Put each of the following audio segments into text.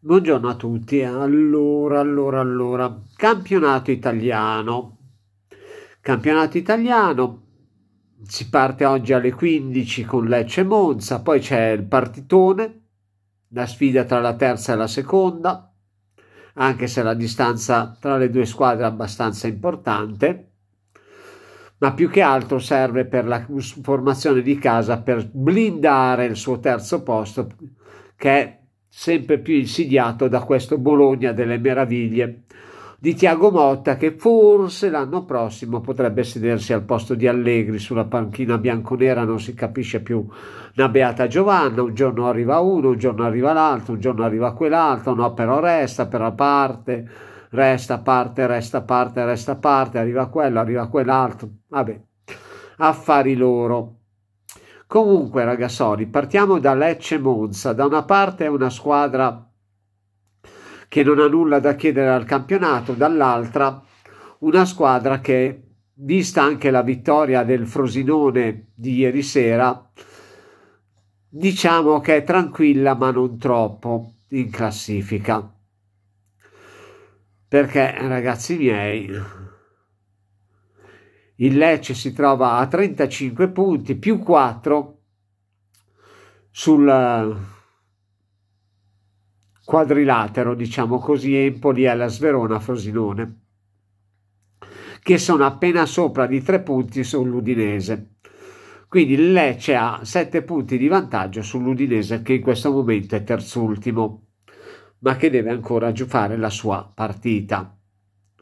Buongiorno a tutti, allora, allora, allora, campionato italiano. Campionato italiano, si parte oggi alle 15 con Lecce e Monza, poi c'è il partitone, la sfida tra la terza e la seconda, anche se la distanza tra le due squadre è abbastanza importante, ma più che altro serve per la formazione di casa per blindare il suo terzo posto che è sempre più insidiato da questo Bologna delle meraviglie di Tiago Motta che forse l'anno prossimo potrebbe sedersi al posto di Allegri sulla panchina bianconera, non si capisce più una beata Giovanna, un giorno arriva uno, un giorno arriva l'altro, un giorno arriva quell'altro, no però resta, però parte, resta, parte, resta, parte, resta, parte, arriva quello, arriva quell'altro, vabbè, affari loro. Comunque, ragazzi, partiamo da Lecce Monza. Da una parte è una squadra che non ha nulla da chiedere al campionato, dall'altra una squadra che, vista anche la vittoria del Frosinone di ieri sera, diciamo che è tranquilla ma non troppo in classifica. Perché, ragazzi miei, il Lecce si trova a 35 punti più 4 sul eh, quadrilatero, diciamo così, Empoli alla Sverona Frosinone, che sono appena sopra di 3 punti sull'Udinese. Quindi il Lecce ha 7 punti di vantaggio sull'Udinese che in questo momento è terzultimo, ma che deve ancora giocare la sua partita.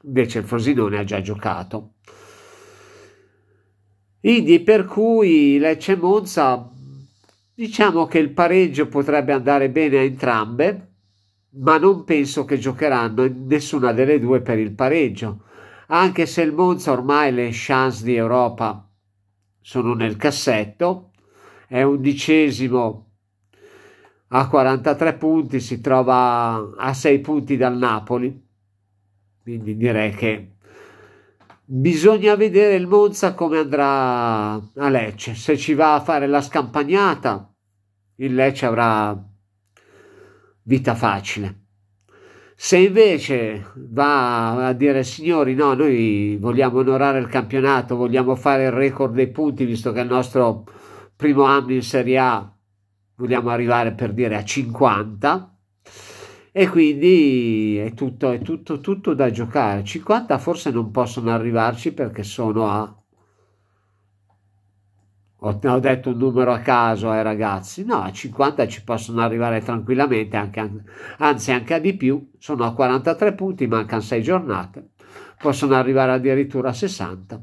Invece il Frosinone ha già giocato. Quindi per cui Lecce e Monza diciamo che il pareggio potrebbe andare bene a entrambe, ma non penso che giocheranno nessuna delle due per il pareggio, anche se il Monza ormai le chance di Europa sono nel cassetto, è undicesimo a 43 punti, si trova a 6 punti dal Napoli, quindi direi che Bisogna vedere il Monza come andrà a Lecce. Se ci va a fare la scampagnata, il Lecce avrà vita facile. Se invece va a dire signori no, noi vogliamo onorare il campionato, vogliamo fare il record dei punti, visto che è il nostro primo anno in Serie A, vogliamo arrivare per dire a 50, e quindi è tutto, è tutto, tutto da giocare. 50 forse non possono arrivarci perché sono a... Ho, ho detto un numero a caso ai eh, ragazzi, no, a 50 ci possono arrivare tranquillamente, anche, anzi anche a di più, sono a 43 punti, mancano 6 giornate, possono arrivare addirittura a 60.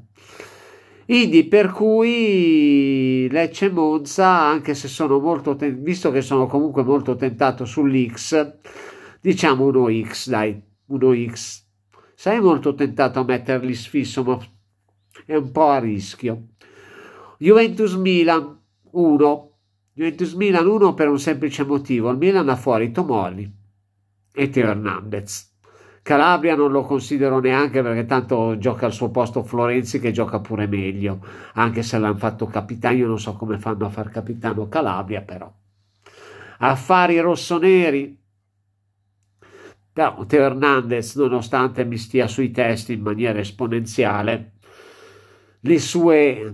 Quindi per cui Lecce Monza, anche se sono molto, visto che sono comunque molto tentato sull'X, Diciamo 1 X, dai, 1 X. Sarei molto tentato a metterli sfisso, ma è un po' a rischio. Juventus Milan 1. Juventus Milan 1 per un semplice motivo. Il Milan ha fuori Tomoli e Teo Hernandez. Calabria non lo considero neanche perché tanto gioca al suo posto Florenzi che gioca pure meglio, anche se l'hanno fatto capitano, io non so come fanno a far capitano Calabria però. Affari rossoneri, Teo Hernandez, nonostante mi stia sui testi in maniera esponenziale, le sue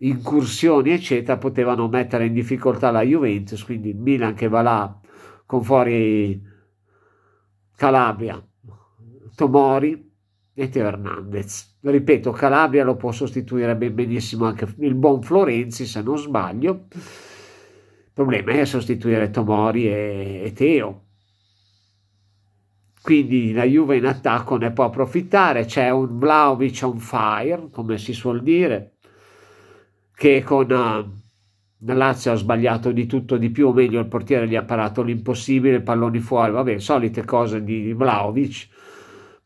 incursioni eccetera potevano mettere in difficoltà la Juventus, quindi il Milan che va là con fuori Calabria, Tomori e Teo Hernandez. Ripeto, Calabria lo può sostituire ben benissimo anche il buon Florenzi, se non sbaglio. Il problema è sostituire Tomori e, e Teo quindi la Juve in attacco ne può approfittare, c'è un Vlaovic on fire, come si suol dire, che con uh, Lazio ha sbagliato di tutto di più, o meglio il portiere gli ha parato l'impossibile, palloni fuori, vabbè, solite cose di Vlaovic,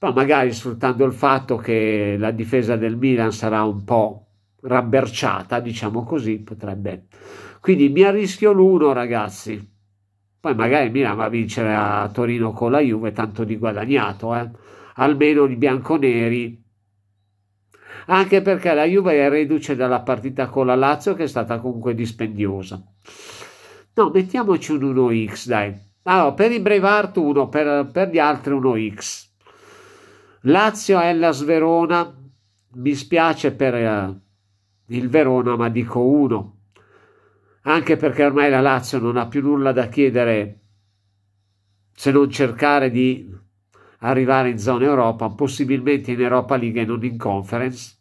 ma magari sfruttando il fatto che la difesa del Milan sarà un po' rabberciata, diciamo così, potrebbe... Quindi mi arrischio l'uno, ragazzi. Poi magari il Milan va a vincere a Torino con la Juve, tanto di guadagnato, eh? almeno i bianconeri. Anche perché la Juve è riduce dalla partita con la Lazio che è stata comunque dispendiosa. No, mettiamoci un 1x, dai. Allora, per i Brevart 1, per, per gli altri 1x. Lazio Hellas Verona, mi spiace per eh, il Verona, ma dico 1 anche perché ormai la Lazio non ha più nulla da chiedere se non cercare di arrivare in zona Europa, possibilmente in Europa League e non in conference.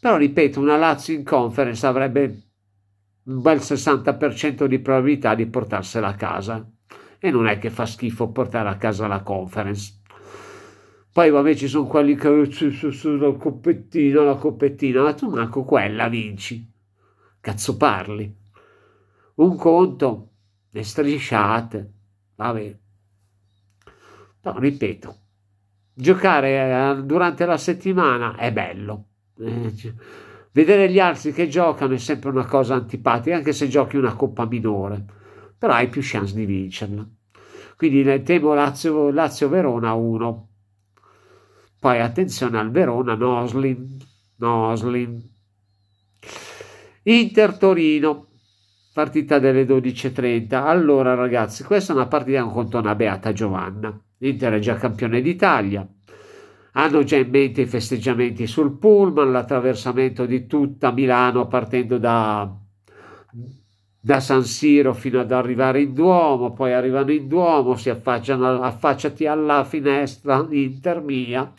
Però ripeto, una Lazio in conference avrebbe un bel 60% di probabilità di portarsela a casa e non è che fa schifo portare a casa la conference. Poi vabbè ci sono quelli che sono la coppettina, la coppettina, ma tu manco quella vinci. Cazzo parli un conto, le strisciate, vabbè. No, ripeto, giocare eh, durante la settimana è bello. Eh, vedere gli altri che giocano è sempre una cosa antipatica, anche se giochi una coppa minore, però hai più chance di vincerla. Quindi temo Lazio, Lazio Verona 1. Poi attenzione al Verona Noslin. Noslin. Inter Torino partita delle 12.30. Allora ragazzi, questa è una partita con contro una beata Giovanna. L'Inter è già campione d'Italia. Hanno già in mente i festeggiamenti sul pullman, l'attraversamento di tutta Milano partendo da, da San Siro fino ad arrivare in Duomo, poi arrivano in Duomo, si affacciano, affacciati alla finestra Inter mia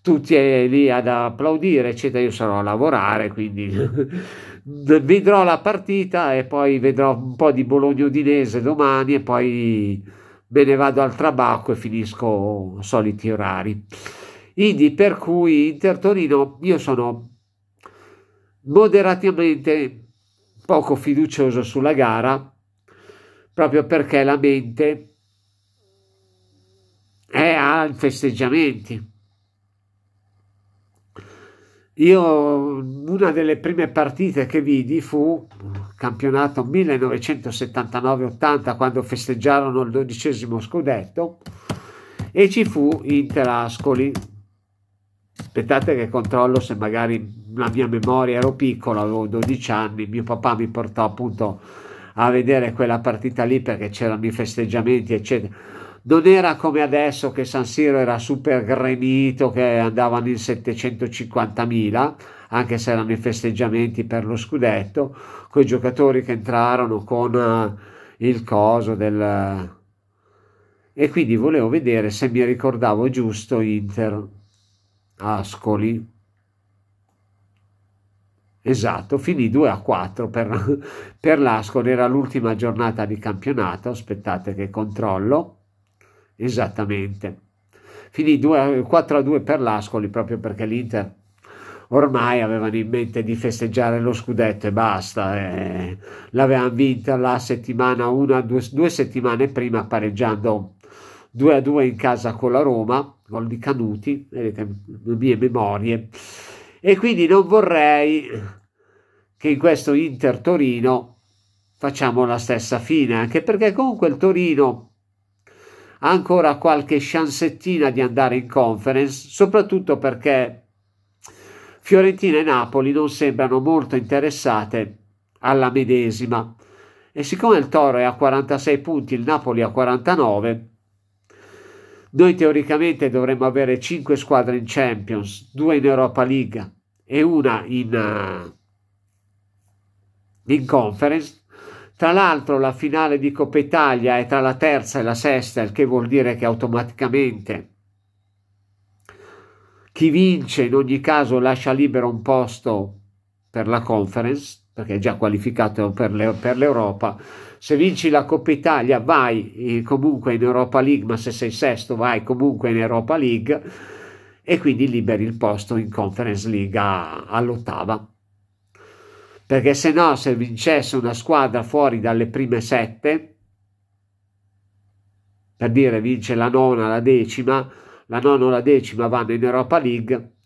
tutti lì ad applaudire, eccetera. Io sarò a lavorare, quindi vedrò la partita e poi vedrò un po' di Bologna Udinese domani e poi me ne vado al trabacco e finisco soliti orari. Quindi per cui Inter Torino io sono moderatamente poco fiducioso sulla gara proprio perché la mente è ai festeggiamenti io una delle prime partite che vidi fu campionato 1979-80 quando festeggiarono il dodicesimo scudetto e ci fu Inter Ascoli. Aspettate che controllo se magari la mia memoria ero piccola, avevo 12 anni, mio papà mi portò appunto a vedere quella partita lì perché c'erano i festeggiamenti eccetera non era come adesso che San Siro era super gremito, che andavano in 750.000, anche se erano i festeggiamenti per lo scudetto, con i giocatori che entrarono con eh, il coso del... E quindi volevo vedere se mi ricordavo giusto Inter Ascoli. Esatto, finì 2 a 4 per, per l'Ascoli, era l'ultima giornata di campionato, aspettate che controllo esattamente. Finì 2, 4 a 2 per l'Ascoli proprio perché l'Inter ormai avevano in mente di festeggiare lo scudetto e basta. Eh. L'avevano vinta la settimana, una, due, due settimane prima pareggiando 2 a 2 in casa con la Roma, gol di Canuti, vedete le mie memorie. E quindi non vorrei che in questo Inter Torino facciamo la stessa fine, anche perché comunque il Torino ancora qualche chansettina di andare in conference, soprattutto perché Fiorentina e Napoli non sembrano molto interessate alla medesima. E siccome il Toro è a 46 punti, il Napoli a 49, noi teoricamente dovremmo avere 5 squadre in Champions, 2 in Europa League e una in, eh, in Conference. Tra l'altro la finale di Coppa Italia è tra la terza e la sesta, il che vuol dire che automaticamente chi vince in ogni caso lascia libero un posto per la conference, perché è già qualificato per, l'Europa. Se vinci la Coppa Italia vai eh, comunque in Europa League, ma se sei sesto vai comunque in Europa League e quindi liberi il posto in Conference League all'ottava perché se no se vincesse una squadra fuori dalle prime sette, per dire vince la nona, la decima, la nona o la decima vanno in Europa League,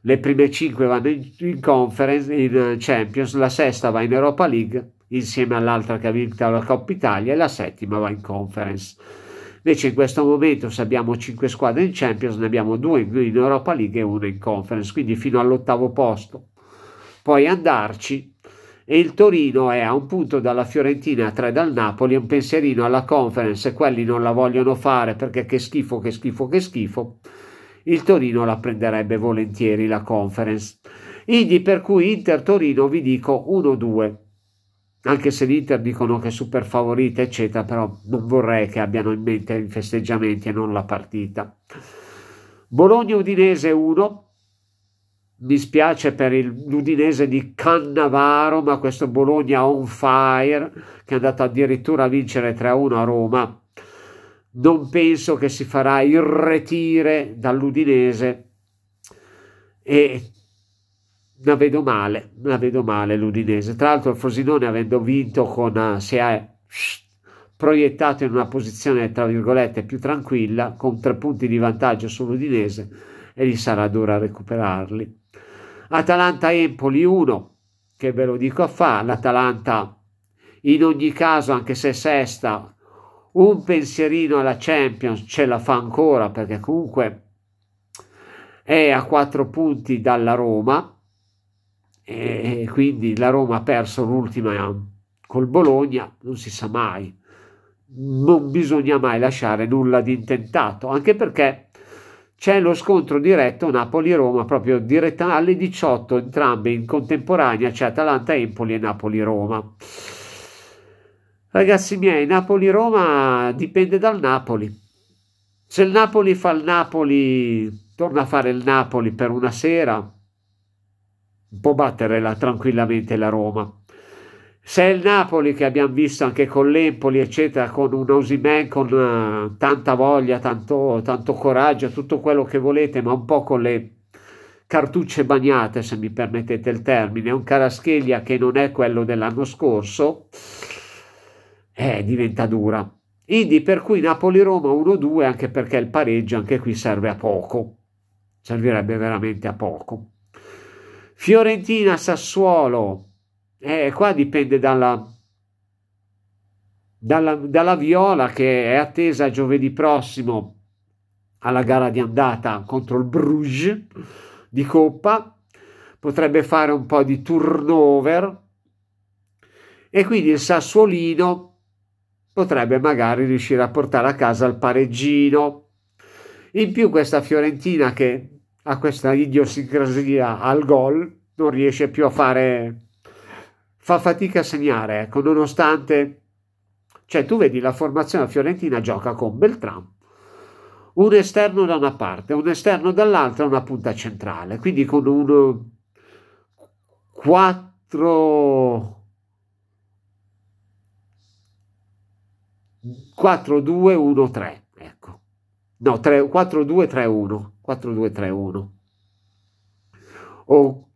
le prime cinque vanno in, in Conference, in eh, Champions, la sesta va in Europa League insieme all'altra che ha vinto la Coppa Italia e la settima va in Conference. Invece in questo momento se abbiamo 5 squadre in Champions ne abbiamo 2 in Europa League e 1 in Conference, quindi fino all'ottavo posto. Poi andarci e il Torino è a un punto dalla Fiorentina, a tre dal Napoli, un pensierino alla conference, quelli non la vogliono fare perché che schifo, che schifo, che schifo, il Torino la prenderebbe volentieri la conference. Quindi per cui Inter-Torino vi dico 1-2, anche se l'Inter dicono che è super favorita eccetera, però non vorrei che abbiano in mente i festeggiamenti e non la partita. Bologna-Udinese 1, mi spiace per il, l'Udinese di Cannavaro, ma questo Bologna on fire, che è andato addirittura a vincere 3-1 a Roma, non penso che si farà irretire dall'Udinese e la vedo male, la vedo male l'Udinese. Tra l'altro il Frosinone avendo vinto con, eh, si è proiettato in una posizione tra virgolette più tranquilla, con tre punti di vantaggio sull'Udinese e gli sarà dura recuperarli. Atalanta-Empoli 1, che ve lo dico a fa, l'Atalanta in ogni caso, anche se è sesta, un pensierino alla Champions ce la fa ancora perché comunque è a quattro punti dalla Roma e quindi la Roma ha perso l'ultima col Bologna, non si sa mai, non bisogna mai lasciare nulla di intentato, anche perché c'è lo scontro diretto Napoli-Roma proprio diretta alle 18 entrambe in contemporanea c'è Atalanta-Empoli e Napoli-Roma ragazzi miei Napoli-Roma dipende dal Napoli se il Napoli fa il Napoli torna a fare il Napoli per una sera può batterla tranquillamente la Roma se è il Napoli che abbiamo visto anche con l'Empoli, eccetera, con un Osimen con uh, tanta voglia, tanto, tanto coraggio, tutto quello che volete, ma un po' con le cartucce bagnate, se mi permettete il termine, un Carascheglia che non è quello dell'anno scorso, eh, diventa dura. Quindi per cui Napoli-Roma 1-2 anche perché il pareggio anche qui serve a poco, servirebbe veramente a poco. Fiorentina-Sassuolo eh, qua dipende dalla, dalla, dalla viola che è attesa giovedì prossimo alla gara di andata contro il Bruges di Coppa. Potrebbe fare un po' di turnover e quindi il Sassuolino potrebbe magari riuscire a portare a casa il pareggino. In più questa Fiorentina che ha questa idiosincrasia al gol non riesce più a fare fa fatica a segnare, ecco, nonostante... Cioè, tu vedi la formazione fiorentina gioca con Beltram, un esterno da una parte, un esterno dall'altra, una punta centrale, quindi con un 4... 4-2-1-3, ecco. No, 4-2-3-1, 4-2-3-1. O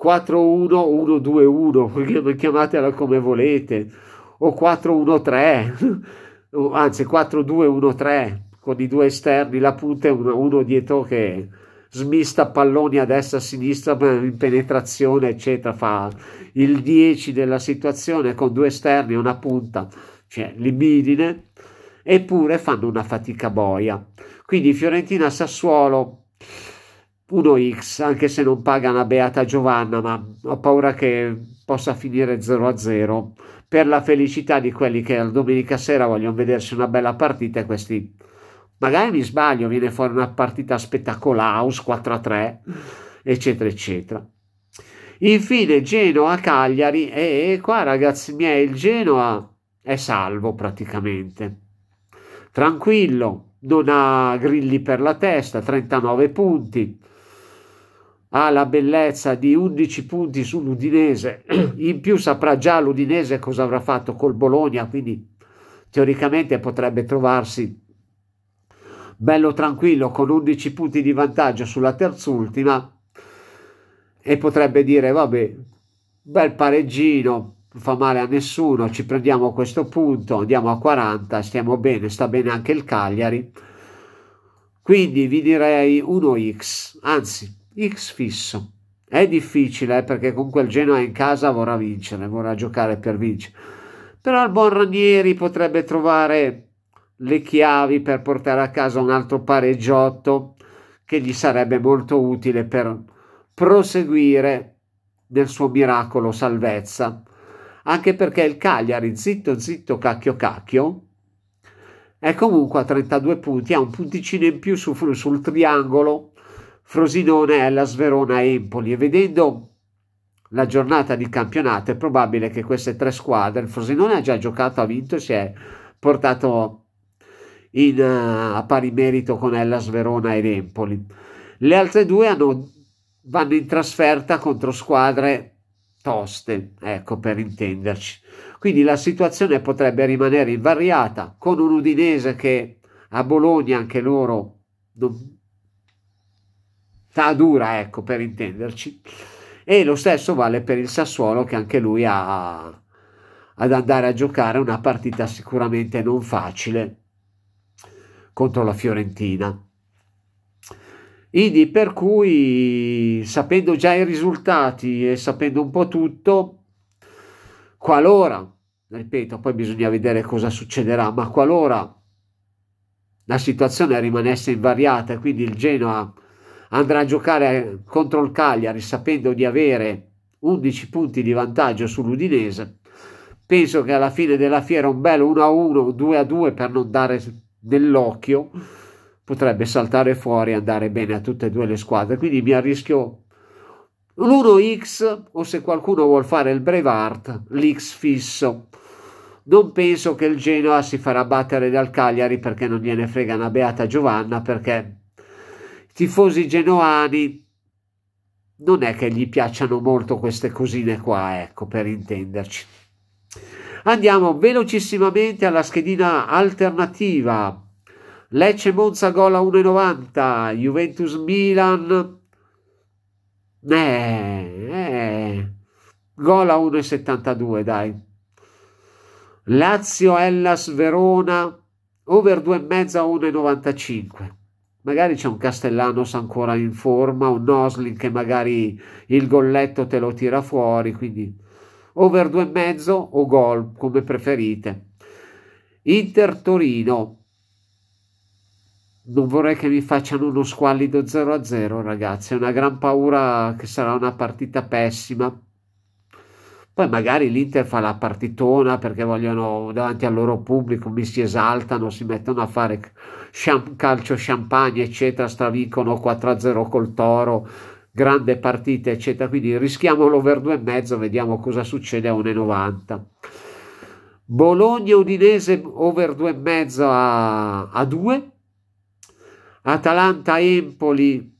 4-1-1-2-1, chiamatela come volete, o 4-1-3, anzi 4-2-1-3 con i due esterni, la punta è uno dietro che smista palloni a destra, a sinistra, in penetrazione, eccetera, fa il 10 della situazione con due esterni e una punta, cioè libidine, eppure fanno una fatica boia. Quindi Fiorentina-Sassuolo 1x, anche se non paga una beata Giovanna, ma ho paura che possa finire 0 a 0 per la felicità di quelli che la domenica sera vogliono vedersi una bella partita e questi magari mi sbaglio, viene fuori una partita spettacolare, 4 a 3, eccetera, eccetera. Infine Genoa Cagliari e qua ragazzi miei il Genoa è salvo praticamente. Tranquillo, non ha grilli per la testa, 39 punti ha la bellezza di 11 punti sull'Udinese, in più saprà già l'Udinese cosa avrà fatto col Bologna, quindi teoricamente potrebbe trovarsi bello tranquillo con 11 punti di vantaggio sulla terzultima e potrebbe dire vabbè, bel pareggino, non fa male a nessuno, ci prendiamo questo punto, andiamo a 40, stiamo bene, sta bene anche il Cagliari. Quindi vi direi 1x, anzi X fisso. È difficile eh, perché con quel Genoa in casa vorrà vincere, vorrà giocare per vincere. Però il buon Ranieri potrebbe trovare le chiavi per portare a casa un altro pareggiotto che gli sarebbe molto utile per proseguire nel suo miracolo salvezza. Anche perché il Cagliari, zitto zitto cacchio cacchio, è comunque a 32 punti, ha un punticino in più su, sul triangolo Frosinone, Hellas Verona e Empoli e vedendo la giornata di campionato è probabile che queste tre squadre, il Frosinone ha già giocato, ha vinto e si è portato in, uh, a pari merito con Ella Sverona ed Empoli. Le altre due hanno, vanno in trasferta contro squadre toste, ecco per intenderci. Quindi la situazione potrebbe rimanere invariata con un Udinese che a Bologna anche loro non, sta dura, ecco, per intenderci. E lo stesso vale per il Sassuolo che anche lui ha ad andare a giocare una partita sicuramente non facile contro la Fiorentina. Quindi per cui sapendo già i risultati e sapendo un po' tutto, qualora, ripeto, poi bisogna vedere cosa succederà, ma qualora la situazione rimanesse invariata quindi il Genoa andrà a giocare contro il Cagliari sapendo di avere 11 punti di vantaggio sull'Udinese. Penso che alla fine della fiera un bel 1-1, 2-2 per non dare nell'occhio potrebbe saltare fuori e andare bene a tutte e due le squadre. Quindi mi arrischio l'1x o se qualcuno vuole fare il Brevart, l'x fisso. Non penso che il Genoa si farà battere dal Cagliari perché non gliene frega una beata Giovanna perché tifosi genoani non è che gli piacciono molto queste cosine qua, ecco, per intenderci. Andiamo velocissimamente alla schedina alternativa. Lecce Monza gola 1,90, Juventus Milan eh, eh. gol 1,72 dai. Lazio Hellas Verona over 2,5 a 1,95 magari c'è un Castellanos ancora in forma, un Noslin che magari il golletto te lo tira fuori, quindi over 2,5 o gol come preferite. Inter Torino. Non vorrei che mi facciano uno squallido 0-0, ragazzi, è una gran paura che sarà una partita pessima poi magari l'Inter fa la partitona perché vogliono davanti al loro pubblico, mi si esaltano, si mettono a fare calcio champagne, eccetera, stravicono 4-0 col Toro, grande partita, eccetera. Quindi rischiamo l'over mezzo, vediamo cosa succede a 1,90. Bologna-Udinese over e mezzo a 2. Atalanta-Empoli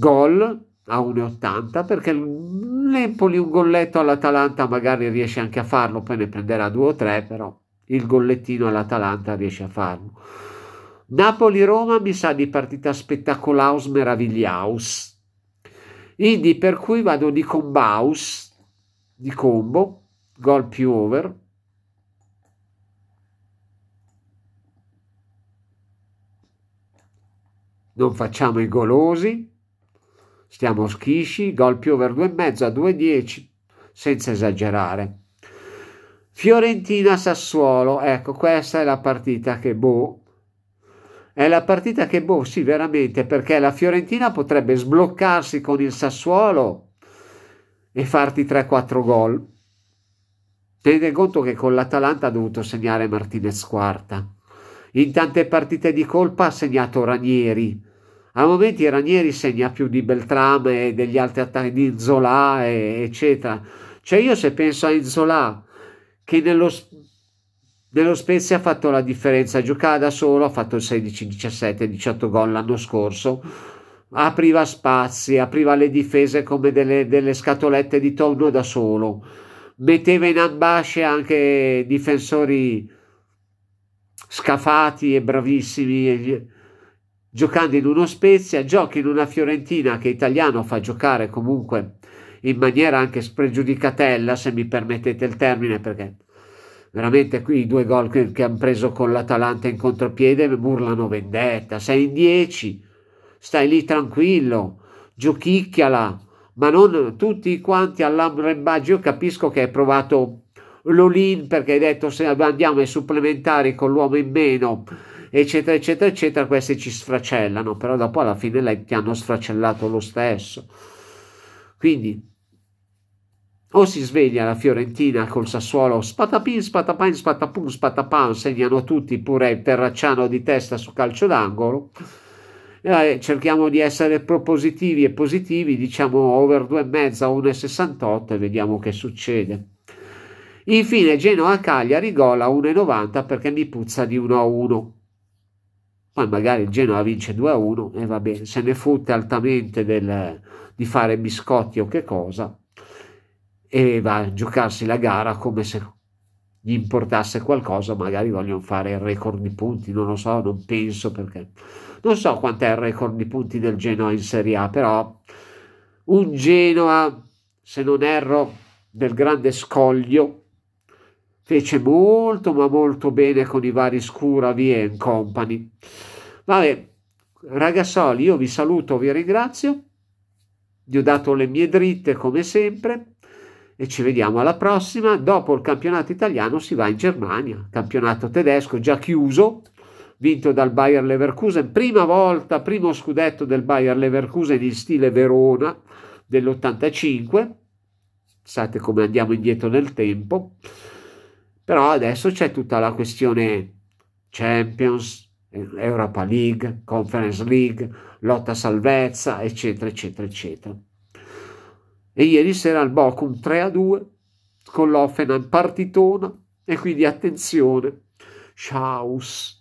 gol a 1,80 perché L'Empoli un golletto all'Atalanta magari riesce anche a farlo, poi ne prenderà due o tre, però il gollettino all'Atalanta riesce a farlo. Napoli-Roma mi sa di partita spettacolaus meravigliaus. Quindi per cui vado di combaus, di combo, gol più over, non facciamo i golosi, Stiamo schisci, gol più over 2,5 a 2,10 senza esagerare. Fiorentina-Sassuolo, ecco questa è la partita che boh, è la partita che boh, sì veramente, perché la Fiorentina potrebbe sbloccarsi con il Sassuolo e farti 3-4 gol. Tenete conto che con l'Atalanta ha dovuto segnare Martinez quarta. In tante partite di colpa ha segnato Ranieri, a momenti Ranieri segna più di Beltrame e degli altri attacchi di Zola e, eccetera cioè io se penso a Zola che nello, nello Spezia ha fatto la differenza giocava da solo ha fatto 16 17 18 gol l'anno scorso apriva spazi apriva le difese come delle, delle scatolette di tonno da solo metteva in ambasce anche difensori scafati e bravissimi giocando in uno Spezia, giochi in una Fiorentina che italiano fa giocare comunque in maniera anche spregiudicatella, se mi permettete il termine, perché veramente qui i due gol che, che hanno preso con l'Atalanta in contropiede burlano vendetta, sei in 10, stai lì tranquillo, giochicchiala, ma non tutti quanti all'ambrembaggio, io capisco che hai provato l'Olin perché hai detto se andiamo ai supplementari con l'uomo in meno eccetera, eccetera, eccetera, questi ci sfracellano, però dopo alla fine le, ti hanno sfracellato lo stesso. Quindi o si sveglia la Fiorentina col Sassuolo spatapin, spatapain, spatapun, spatapan, segnano tutti pure il terracciano di testa su calcio d'angolo. Eh, cerchiamo di essere propositivi e positivi, diciamo over 2,5 a 1,68 e vediamo che succede. Infine Genoa-Cagliari gol 1,90 perché mi puzza di 1 a 1 poi magari il Genoa vince 2-1 e va bene, se ne fotte altamente del, di fare biscotti o che cosa e va a giocarsi la gara come se gli importasse qualcosa, magari vogliono fare il record di punti, non lo so, non penso perché non so quant'è il record di punti del Genoa in Serie A, però un Genoa, se non erro, del grande scoglio Fece molto ma molto bene con i vari Scura Scuravie e Company. Vabbè, ragazzoli, io vi saluto, vi ringrazio. Vi ho dato le mie dritte come sempre e ci vediamo alla prossima. Dopo il campionato italiano si va in Germania, campionato tedesco già chiuso, vinto dal Bayer Leverkusen, prima volta, primo scudetto del Bayer Leverkusen in stile Verona dell'85. Pensate come andiamo indietro nel tempo. Però adesso c'è tutta la questione Champions, Europa League, Conference League, lotta salvezza, eccetera, eccetera, eccetera. E ieri sera il Bochum 3 a 2 con l'Offenheim partitona e quindi attenzione, Schaus